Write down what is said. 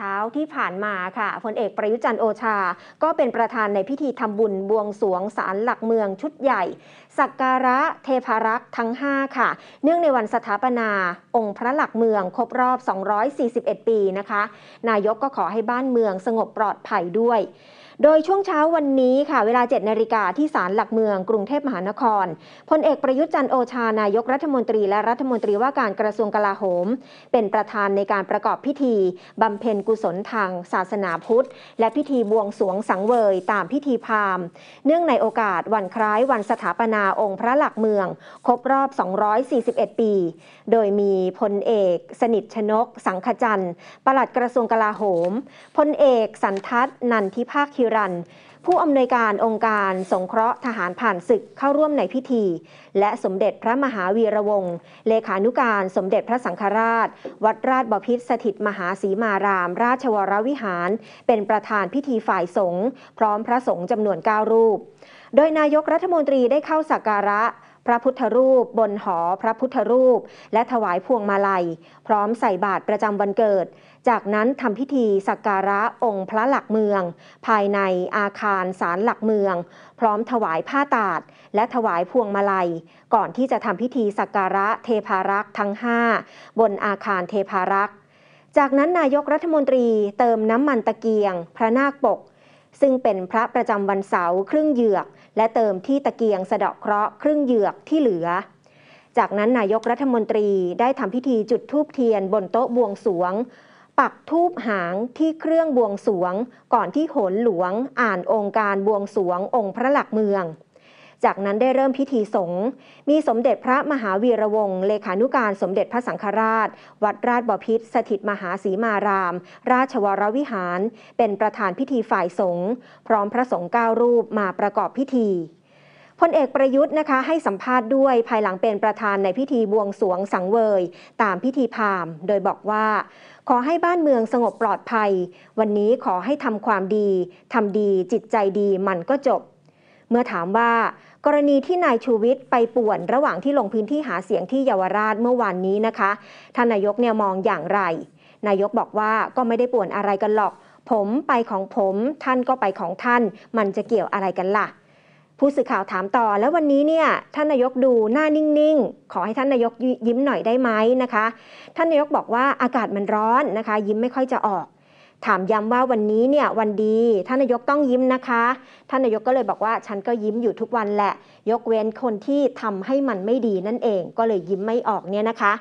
ช้าที่ผ่านมาค่ะพลเอกประยุจันโอชา ก็เป็นประธานในพิธีทำบุญบวงสวงศาลหลักเมืองชุดใหญ่สักการะเทพรักษ์ทั้ง 5 ค่ะ เนื่องในวันสถาปนา องค์พระหลักเมืองครบรอบ 241 ปีนะคะ นายกก็ขอให้บ้านเมืองสงบปลอดภัยด้วยโดยช่วงเช้าวันนี้ค่ะเวลา7นาฬิกาที่ศาลหลักเมืองกรุงเทพมหานครพลเอกประยุทธ์จันโอชานายกรัฐมนตรีและรัฐมนตรีว่าการกระทรวงกลาโหม เป็นประธานในการประกอบพิธีบำเพ็ญกุศลทางศาสนาพุทธ และพิธีบวงสวงสังเวยตามพิธีพามเนื่องในโอกาสวันคล้ายวันสถาปนาองค์ พระหลักเมืองครบรอบ 241 ปี โดยมีพลเอก สนิทชนก สังขจันทร์ปลัดกระทรวงกลาโหมพลเอกสันทัศนันทิภาคคิรันผู้อำนวยการองค์การสงเคราะห์ทหารผ่านศึกเข้าร่วมในพิธี และสมเด็จพระมหาวีระวงศ์เลขานุการสมเด็จพระสังฆราชวัดราชบพิตรสถิตมหาศรีมารามราชวรวิหาร เป็นประธานพิธีฝ่ายสงฆ์พร้อมพระสงฆ์จำนวนารูป โดยนายกรัฐมนตรีได้เข้าสักการะพระพุทธรูป บนหอพระพุทธรูปและถวายพวงมาลัย พร้อมใส่บาตรประจำวันเกิด จากนั้นทำพิธีสักการะองค์พระหลักเมือง ภายในอาคารศาลหลักเมือง พร้อมถวายผ้าตาด และถวายพวงมาลัย ก่อนที่จะทำพิธีสักการะเทพารักษ์ทั้ง 5 บนอาคารเทพารักษ์ จากนั้นนายกรัฐมนตรีเติมน้ำมันตะเกียง พระนาคปก ซึ่งเป็นพระประจำวันเสาร์ครึ่งเหยือกและเติมที่ตะเกียงสะเดาะเคราะห์ครึ่งเหยือกที่เหลือ จากนั้นนายกรัฐมนตรีได้ทำพิธีจุดธูปเทียนบนโต๊ะบวงสวง ปักธูปหางที่เครื่องบวงสวงก่อนที่โหนหลวงอ่านองค์การบวงสวงองค์พระหลักเมืองจากนั้นได้เริ่มพิธีสงฆ์มีสมเด็จพระมหาวีระวงศ์เลขานุการสมเด็จพระสังฆราชวัดราชบพิตรสถิตมหาสีมาราม ราชวรวิหาร เป็นประธานพิธีฝ่ายสงฆ์พร้อมพระสงฆ์เก้ารูปมาประกอบพิธีพลเอกประยุทธ์นะคะให้สัมภาษณ์ด้วยภายหลังเป็นประธานในพิธีบวงสวงสังเวย ตามพิธีพามโดยบอกว่า ขอให้บ้านเมืองสงบปลอดภัย วันนี้ขอให้ทำความดีทำดีจิตใจดีมันก็จบเมื่อถามว่ากรณีที่นายชูวิทย์ไปป่วนระหว่างที่ลงพื้นที่หาเสียงที่เยาวราชเมื่อวานนี้นะคะ ท่านนายกเนี่ยมองอย่างไรนายกบอกว่าก็ไม่ได้ป่วนอะไรกันหรอก ผมไปของผม ท่านก็ไปของท่าน มันจะเกี่ยวอะไรกันละ่ะ ผู้สื่อข่าวถามต่อแล้ววันนี้เนี่ย ท่านนายกดูหน้านิ่งๆขอให้ท่านนายกยิ้มหน่อยได้ไหมนะคะ ท่านนายกบอกว่าอากาศมันร้อนนะคะ ยิ้มไม่ค่อยจะออกถามย้ำว่าวันนี้เนี่ยวันดี ท่านนายกต้องยิ้มนะคะ ท่านนายกก็เลยบอกว่าฉันก็ยิ้มอยู่ทุกวันแหละ ยกเว้นคนที่ทำให้มันไม่ดีนั่นเอง ก็เลยยิ้มไม่ออกเนี่ยนะคะ